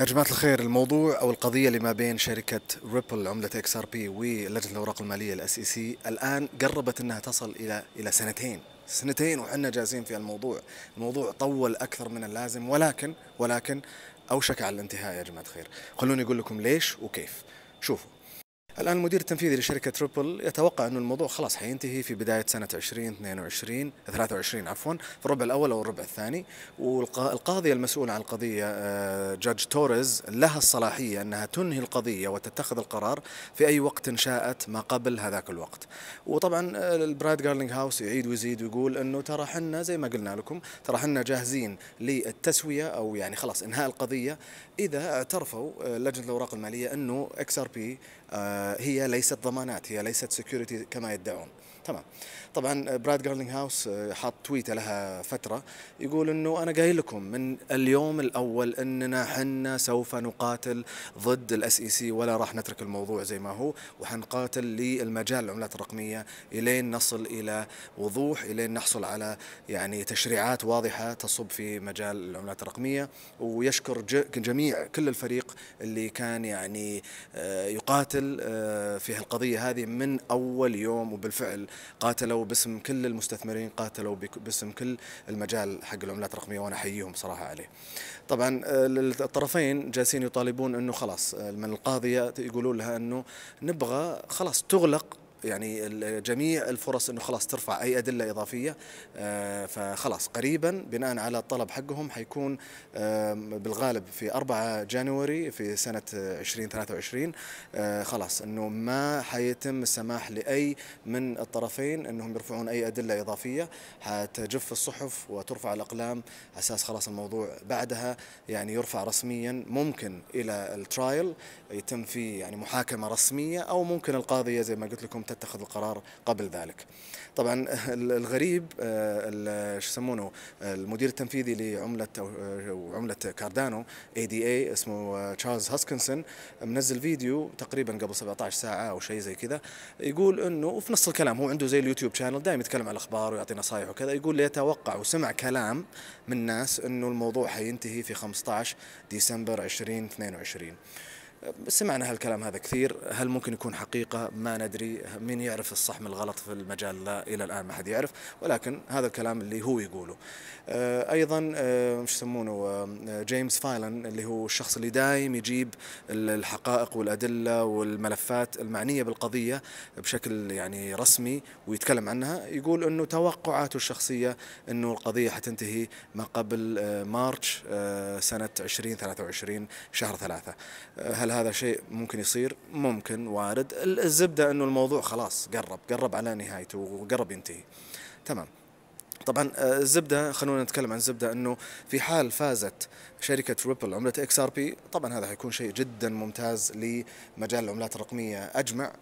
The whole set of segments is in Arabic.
يا جماعة الخير الموضوع أو القضية اللي ما بين شركة ريبل عملة اكس ار بي ولجنة الأوراق المالية الاس اي سي e الآن قربت أنها تصل إلى إلى سنتين سنتين وحنا جالسين في الموضوع الموضوع طول أكثر من اللازم ولكن ولكن أوشك على الانتهاء يا جماعة الخير خلوني أقول لكم ليش وكيف شوفوا الآن المدير التنفيذي لشركة تريبل يتوقع أن الموضوع خلاص حينتهي في بداية سنة 2022 23 عفوا في الربع الأول أو الربع الثاني والقاضية المسؤولة عن القضية جاج آه، توريز لها الصلاحية أنها تنهي القضية وتتخذ القرار في أي وقت شاءت ما قبل هذاك الوقت وطبعا البراد جارلينج هاوس يعيد ويزيد ويقول أنه ترى حنا زي ما قلنا لكم ترى حنا جاهزين للتسوية أو يعني خلاص إنهاء القضية إذا اعترفوا آه، لجنة الأوراق المالية أنه اكس ار بي آه، هي ليست ضمانات هي ليست سيكوريتي كما يدعون تمام طبعا براد جارلينغ هاوس حاط تويته لها فتره يقول انه انا قايل لكم من اليوم الاول اننا حنا سوف نقاتل ضد الاس اي سي e ولا راح نترك الموضوع زي ما هو وحنقاتل للمجال العملات الرقميه الين نصل الى وضوح الين نحصل على يعني تشريعات واضحه تصب في مجال العملات الرقميه ويشكر جميع كل الفريق اللي كان يعني آه، يقاتل آه، في هالقضيه هذه من اول يوم وبالفعل قاتلوا باسم كل المستثمرين قاتلوا باسم كل المجال حق العملات الرقميه وانا احييهم صراحه عليه. طبعا الطرفين آه، جالسين يطالبون انه خلاص آه، من القاضيه يقولون لها انه نبغى خلاص تغلق يعني جميع الفرص انه خلاص ترفع اي ادله اضافيه آه، فخلاص قريبا بناء على الطلب حقهم حيكون بالغالب في 4 جانوري في سنه 2023 آه، خلاص انه ما حيتم السماح لاي من الطرفين انهم يرفعون اي ادله اضافيه حتجف الصحف وترفع الاقلام اساس خلاص الموضوع بعدها يعني يرفع رسميا ممكن الى الترايل يتم فيه يعني محاكمه رسميه او ممكن القاضيه زي ما قلت لكم تتخذ القرار قبل ذلك طبعا الغريب آه، شو يسمونه المدير التنفيذي لعمله آه، عمله كاردانو اي دي اي اسمه آه، تشارلز هاسكنسون منزل فيديو تقريبا قبل 17 ساعه او شيء زي كذا يقول انه وفي نص الكلام هو عنده زي اليوتيوب شانل دائما يتكلم عن الاخبار ويعطي نصائح وكذا يقول يتوقع وسمع كلام من ناس انه الموضوع حينتهي في 15 ديسمبر 2022 سمعنا هالكلام هذا كثير هل ممكن يكون حقيقة ما ندري من يعرف الصح من الغلط في المجال لا إلى الآن ما حد يعرف ولكن هذا الكلام اللي هو يقوله آه، أيضا مش آه، يسمونه آه، جيمس فايلن اللي هو الشخص اللي دايم يجيب الحقائق والأدلة والملفات المعنية بالقضية بشكل يعني رسمي ويتكلم عنها يقول أنه توقعاته الشخصية أنه القضية حتنتهي ما قبل مارش سنة 2023 شهر ثلاثة هل هل هذا شيء ممكن يصير؟ ممكن وارد الزبدة أنه الموضوع خلاص قرب قرب على نهايته وقرب ينتهي تمام طبعا آه، الزبده خلونا نتكلم عن الزبده انه في حال فازت شركه ريبل عمله اكس ار بي طبعا هذا حيكون شيء جدا ممتاز لمجال العملات الرقميه اجمع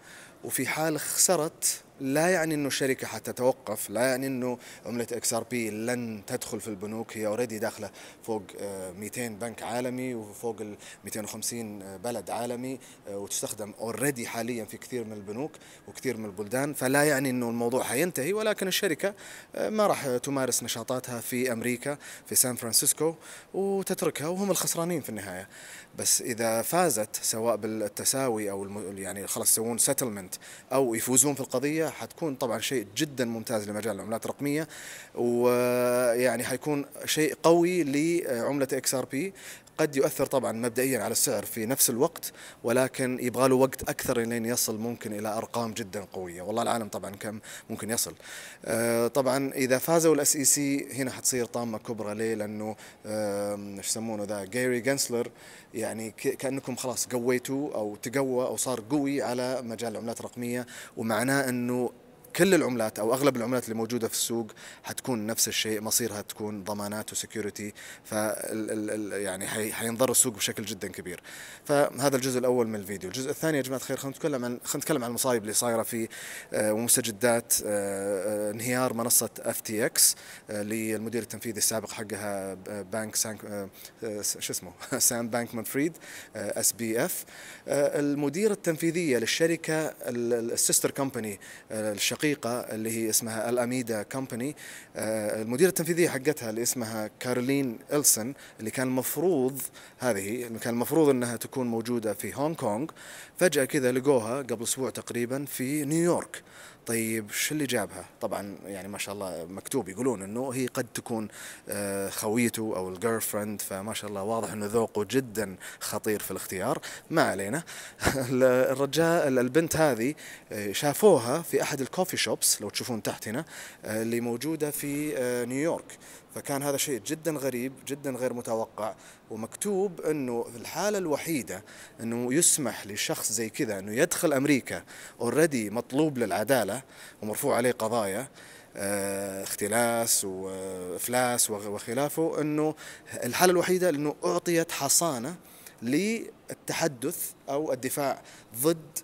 وفي حال خسرت لا يعني انه الشركه حتتوقف، لا يعني انه عمله اكس ار بي لن تدخل في البنوك، هي اوريدي داخله فوق 200 آه، بنك عالمي وفوق ال 250 آه، بلد عالمي آه، وتستخدم اوريدي حاليا في كثير من البنوك وكثير من البلدان، فلا يعني انه الموضوع حينتهي ولكن الشركه ما راح تمارس نشاطاتها في امريكا في سان فرانسيسكو وتتركها وهم الخسرانين في النهايه، بس اذا فازت سواء بالتساوي او يعني خلاص يسوون سيتلمنت او يفوزون في القضيه حتكون طبعا شيء جدا ممتاز لمجال العملات الرقميه ويعني حيكون شيء قوي لعمله اكس ار بي قد يؤثر طبعا مبدئيا على السعر في نفس الوقت ولكن يبغى له وقت اكثر لين يصل ممكن الى ارقام جدا قويه والله العالم طبعا كم ممكن يصل آه، طبعا اذا فازوا الاس اي سي e هنا حتصير طامه كبرى ليه لانه ايش يسمونه ذا جيري جنسلر يعني كانكم خلاص قويتوا او تقوى او صار قوي على مجال العملات الرقميه ومعناه انه كل العملات او اغلب العملات اللي موجوده في السوق حتكون نفس الشيء مصيرها تكون ضمانات وسكيورتي ف يعني حينضر السوق بشكل جدا كبير فهذا الجزء الاول من الفيديو الجزء الثاني يا جماعه الخير خلينا نتكلم عن خلينا نتكلم عن المصايب اللي صايره في آه، ومستجدات آه، آه، انهيار منصه اف تي اكس للمدير التنفيذي السابق حقها بانك سانك شو اسمه سام بانكمان فريد اس بي اف المديره التنفيذيه للشركه السيستر كومباني الشقيقة اللي هي اسمها الاميدا كومباني آه، المديره التنفيذيه حقتها اللي اسمها كارولين إلسن اللي كان المفروض هذه اللي كان المفروض انها تكون موجوده في هونغ كونغ فجاه كذا لقوها قبل اسبوع تقريبا في نيويورك طيب شو اللي جابها؟ طبعا يعني ما شاء الله مكتوب يقولون انه هي قد تكون آه، خويته او الجيرل فريند فما شاء الله واضح انه ذوقه جدا خطير في الاختيار، ما علينا. الرجال البنت هذه آه، شافوها في احد الكوفي الكوفي شوبس لو تشوفون تحت هنا آه، اللي موجوده في آه، نيويورك فكان هذا شيء جدا غريب جدا غير متوقع ومكتوب انه الحاله الوحيده انه يسمح لشخص زي كذا انه يدخل امريكا اوريدي مطلوب للعداله ومرفوع عليه قضايا آه، اختلاس وافلاس وخلافه انه الحاله الوحيده انه اعطيت حصانه للتحدث او الدفاع ضد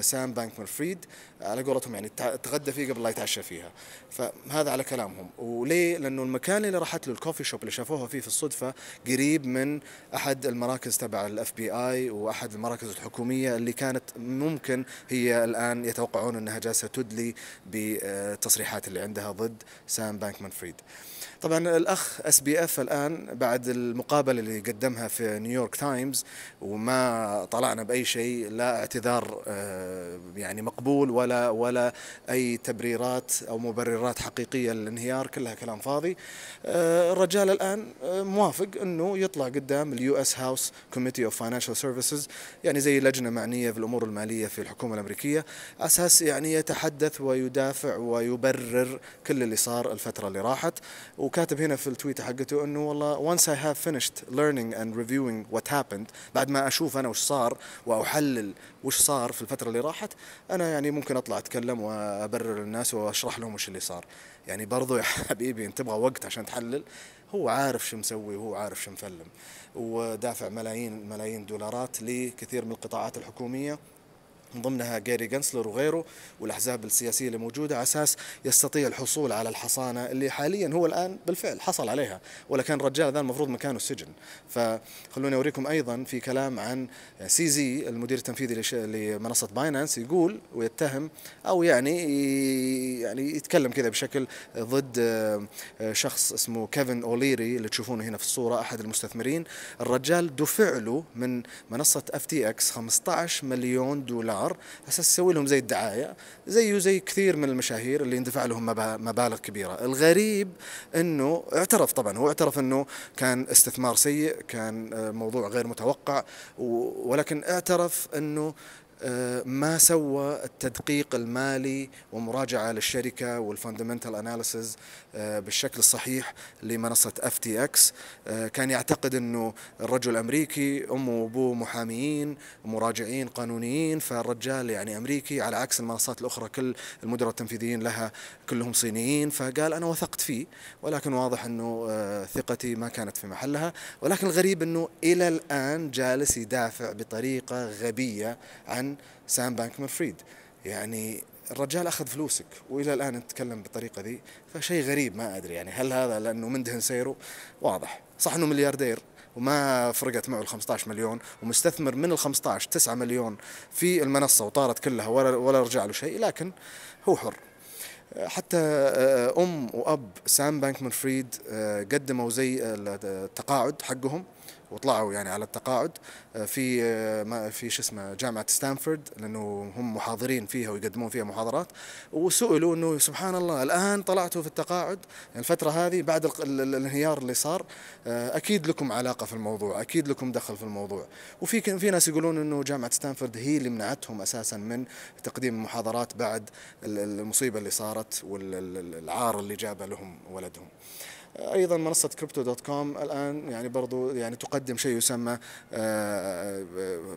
سام بانكمان فريد على قولتهم يعني تغدى فيه قبل لا يتعشى فيها فهذا على كلامهم وليه لانه المكان اللي راحت له الكوفي شوب اللي شافوها فيه في الصدفه قريب من احد المراكز تبع الاف بي اي واحد المراكز الحكوميه اللي كانت ممكن هي الان يتوقعون انها جالسه تدلي بالتصريحات اللي عندها ضد سام بانكمان فريد طبعا الاخ اس بي اف الان بعد المقابله اللي قدمها في نيويورك تايمز وما طلعنا باي شيء لا اعتذار آه، يعني مقبول ولا ولا ولا اي تبريرات او مبررات حقيقيه للانهيار كلها كلام فاضي آه، الرجال الان آه، موافق انه يطلع قدام اليو اس هاوس كوميتي اوف فاينانشال سيرفيسز يعني زي لجنه معنيه في الامور الماليه في الحكومه الامريكيه اساس يعني يتحدث ويدافع ويبرر كل اللي صار الفتره اللي راحت وكاتب هنا في التويته حقته انه والله وانس اي هاف فينيشد ليرنينج اند ريفيوينج وات هابند بعد ما اشوف انا وش صار واحلل وش صار في الفتره اللي راحت انا يعني ممكن ممكن اطلع اتكلم وابرر للناس واشرح لهم وش اللي صار يعني برضو يا حبيبي انت تبغى وقت عشان تحلل هو عارف شو مسوي وهو عارف شو مفلم ودافع ملايين ملايين دولارات لكثير من القطاعات الحكوميه من ضمنها جيري جنسلر وغيره والاحزاب السياسيه اللي موجوده على اساس يستطيع الحصول على الحصانه اللي حاليا هو الان بالفعل حصل عليها ولا كان الرجال ذا المفروض مكانه السجن فخلوني اوريكم ايضا في كلام عن سي زي المدير التنفيذي لمنصه باينانس يقول ويتهم او يعني يعني يتكلم كذا بشكل ضد آه، شخص اسمه كيفن اوليري اللي تشوفونه هنا في الصوره احد المستثمرين الرجال دفع له من منصه اف تي اكس 15 مليون دولار الشعر اساس تسوي لهم زي الدعايه زيه زي كثير من المشاهير اللي يندفع لهم مبالغ كبيره الغريب انه اعترف طبعا هو اعترف انه كان استثمار سيء كان آه، موضوع غير متوقع ولكن اعترف انه آه، ما سوى التدقيق المالي ومراجعة للشركة والفندمنتال اناليسز آه، بالشكل الصحيح لمنصة اف تي اكس آه، كان يعتقد انه الرجل امريكي امه وابوه محاميين مراجعين قانونيين فالرجال يعني امريكي على عكس المنصات الاخرى كل المدراء التنفيذيين لها كلهم صينيين فقال انا وثقت فيه ولكن واضح انه ثقتي ما كانت في محلها ولكن الغريب انه الى الان جالس يدافع بطريقة غبية عن عن سام بانكمان فريد يعني الرجال اخذ فلوسك والى الان نتكلم بالطريقه ذي فشيء غريب ما ادري يعني هل هذا لانه مندهن سيره واضح صح انه ملياردير وما فرقت معه ال 15 مليون ومستثمر من ال 15 9 مليون في المنصه وطارت كلها ولا ولا رجع له شيء لكن هو حر حتى آه، ام واب سام بانكمان فريد آه، قدموا زي التقاعد حقهم وطلعوا يعني على التقاعد آه، في آه، في شو اسمه جامعه ستانفورد لانه هم محاضرين فيها ويقدمون فيها محاضرات وسئلوا انه سبحان الله الان طلعتوا في التقاعد الفتره هذه بعد الانهيار اللي صار آه، اكيد لكم علاقه في الموضوع اكيد لكم دخل في الموضوع وفي في ناس يقولون انه جامعه ستانفورد هي اللي منعتهم اساسا من تقديم المحاضرات بعد المصيبه اللي صارت والعار اللي جابه لهم ولدهم ايضا منصه كريبتو دوت كوم الان يعني برضو يعني تقدم شيء يسمى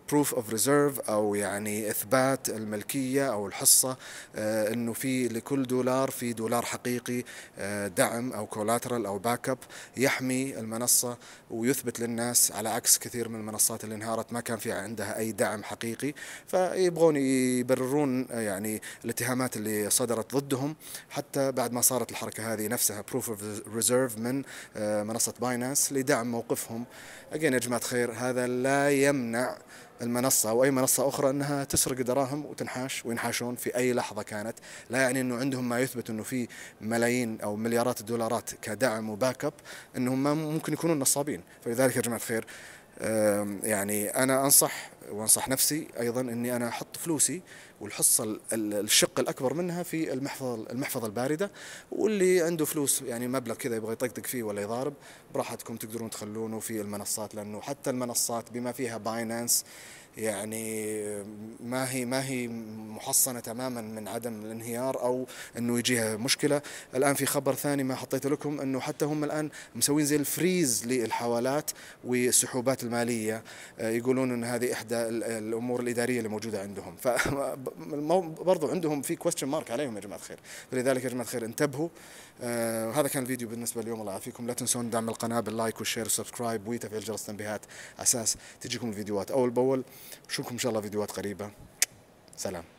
بروف اوف ريزيرف او يعني اثبات الملكيه او الحصه آه، انه في لكل دولار في دولار حقيقي آه، دعم او كولاترال او باك اب يحمي المنصه ويثبت للناس على عكس كثير من المنصات اللي انهارت ما كان في عندها اي دعم حقيقي فيبغون يبررون آه، يعني الاتهامات اللي صدرت ضدهم حتى بعد ما صارت الحركه هذه نفسها بروف اوف ريزيرف ريزيرف من آه، منصه باينانس لدعم موقفهم اجين يا جماعه خير هذا لا يمنع المنصة أو أي منصة أخرى أنها تسرق دراهم وتنحاش وينحاشون في أي لحظة كانت لا يعني أنه عندهم ما يثبت أنه في ملايين أو مليارات الدولارات كدعم وباك أب أنهم ما ممكن يكونون نصابين فلذلك يا جماعة خير يعني أنا أنصح وأنصح نفسي أيضا أني أنا أحط فلوسي والحصه الشق الاكبر منها في المحفظه المحفظه البارده واللي عنده فلوس يعني مبلغ كذا يبغى يطقطق فيه ولا يضارب براحتكم تقدرون تخلونه في المنصات لانه حتى المنصات بما فيها باينانس يعني ما هي ما هي محصنه تماما من عدم الانهيار او انه يجيها مشكله، الان في خبر ثاني ما حطيته لكم انه حتى هم الان مسوين زي الفريز للحوالات والسحوبات الماليه آه، يقولون ان هذه احدى الامور الاداريه اللي موجوده عندهم، برضو عندهم في كويستشن مارك عليهم يا جماعه الخير فلذلك يا جماعه الخير انتبهوا آه هذا كان الفيديو بالنسبه اليوم الله يعافيكم لا تنسون دعم القناه باللايك والشير والسبسكرايب وتفعيل جرس التنبيهات اساس تجيكم الفيديوهات اول باول نشوفكم ان شاء الله فيديوهات قريبه سلام